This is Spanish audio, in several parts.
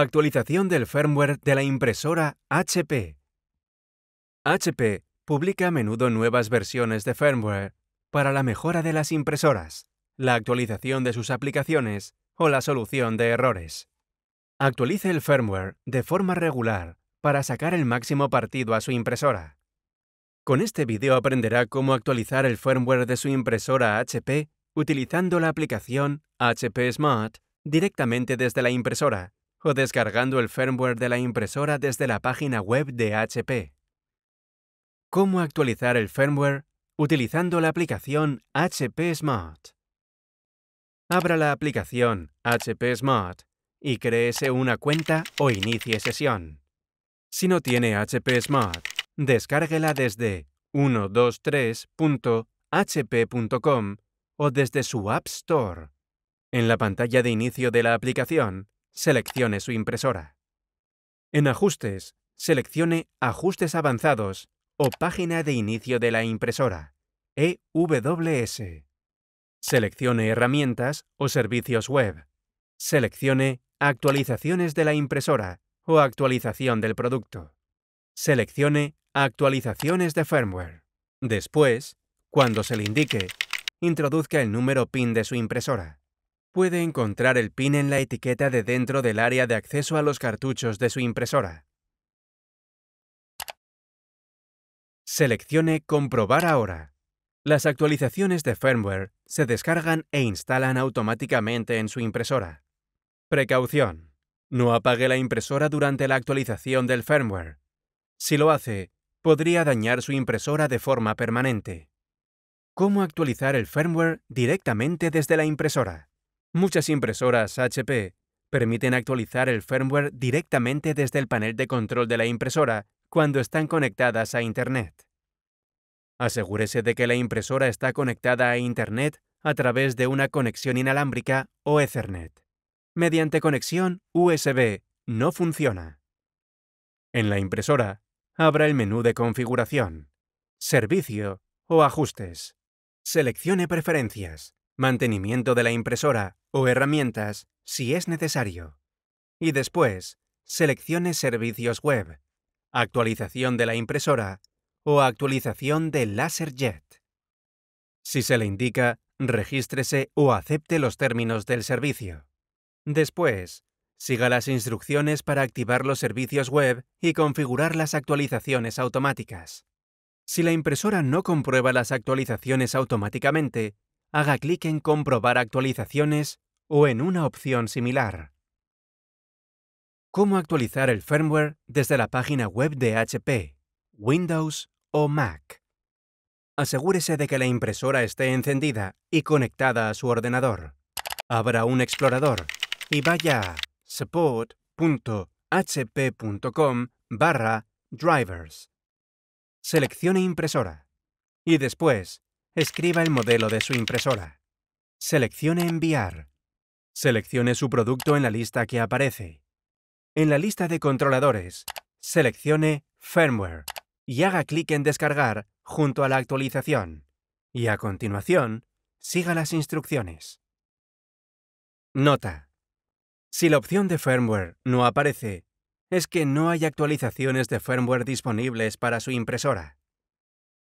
Actualización del firmware de la impresora HP. HP publica a menudo nuevas versiones de firmware para la mejora de las impresoras, la actualización de sus aplicaciones o la solución de errores. Actualice el firmware de forma regular para sacar el máximo partido a su impresora. Con este video aprenderá cómo actualizar el firmware de su impresora HP utilizando la aplicación HP Smart directamente desde la impresora o descargando el firmware de la impresora desde la página web de HP. ¿Cómo actualizar el firmware utilizando la aplicación HP Smart? Abra la aplicación HP Smart y créese una cuenta o inicie sesión. Si no tiene HP Smart, descárguela desde 123.hp.com o desde su App Store. En la pantalla de inicio de la aplicación, seleccione su impresora. En Ajustes, seleccione Ajustes avanzados o Página de inicio de la impresora, EWS. Seleccione Herramientas o Servicios web. Seleccione Actualizaciones de la impresora o Actualización del producto. Seleccione Actualizaciones de firmware. Después, cuando se le indique, introduzca el número PIN de su impresora. Puede encontrar el pin en la etiqueta de dentro del área de acceso a los cartuchos de su impresora. Seleccione Comprobar ahora. Las actualizaciones de firmware se descargan e instalan automáticamente en su impresora. Precaución. No apague la impresora durante la actualización del firmware. Si lo hace, podría dañar su impresora de forma permanente. ¿Cómo actualizar el firmware directamente desde la impresora? Muchas impresoras HP permiten actualizar el firmware directamente desde el panel de control de la impresora cuando están conectadas a Internet. Asegúrese de que la impresora está conectada a Internet a través de una conexión inalámbrica o Ethernet. Mediante conexión USB no funciona. En la impresora, abra el menú de configuración, servicio o ajustes. Seleccione preferencias mantenimiento de la impresora o herramientas si es necesario. Y después, seleccione Servicios web, actualización de la impresora o actualización de LaserJet. Si se le indica, regístrese o acepte los términos del servicio. Después, siga las instrucciones para activar los servicios web y configurar las actualizaciones automáticas. Si la impresora no comprueba las actualizaciones automáticamente, haga clic en Comprobar actualizaciones o en una opción similar. Cómo actualizar el firmware desde la página web de HP, Windows o Mac. Asegúrese de que la impresora esté encendida y conectada a su ordenador. Abra un explorador y vaya a support.hp.com barra drivers. Seleccione impresora y después Escriba el modelo de su impresora. Seleccione Enviar. Seleccione su producto en la lista que aparece. En la lista de controladores, seleccione Firmware y haga clic en Descargar junto a la actualización. Y a continuación, siga las instrucciones. Nota. Si la opción de firmware no aparece, es que no hay actualizaciones de firmware disponibles para su impresora.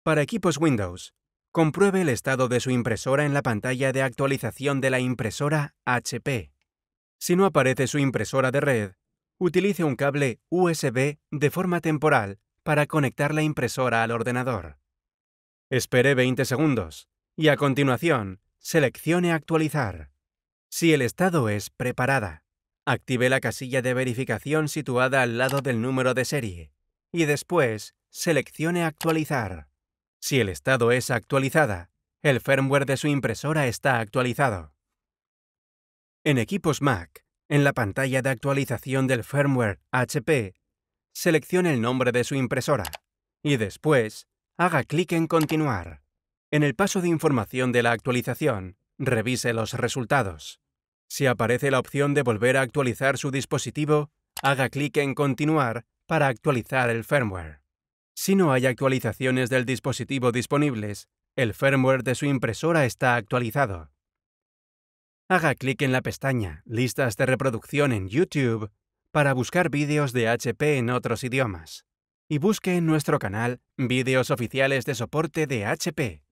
Para equipos Windows, Compruebe el estado de su impresora en la pantalla de actualización de la impresora HP. Si no aparece su impresora de red, utilice un cable USB de forma temporal para conectar la impresora al ordenador. Espere 20 segundos y a continuación seleccione Actualizar. Si el estado es preparada, active la casilla de verificación situada al lado del número de serie y después seleccione Actualizar. Si el estado es actualizada, el firmware de su impresora está actualizado. En equipos Mac, en la pantalla de actualización del firmware HP, seleccione el nombre de su impresora y después haga clic en Continuar. En el paso de información de la actualización, revise los resultados. Si aparece la opción de volver a actualizar su dispositivo, haga clic en Continuar para actualizar el firmware. Si no hay actualizaciones del dispositivo disponibles, el firmware de su impresora está actualizado. Haga clic en la pestaña Listas de reproducción en YouTube para buscar vídeos de HP en otros idiomas. Y busque en nuestro canal vídeos oficiales de soporte de HP.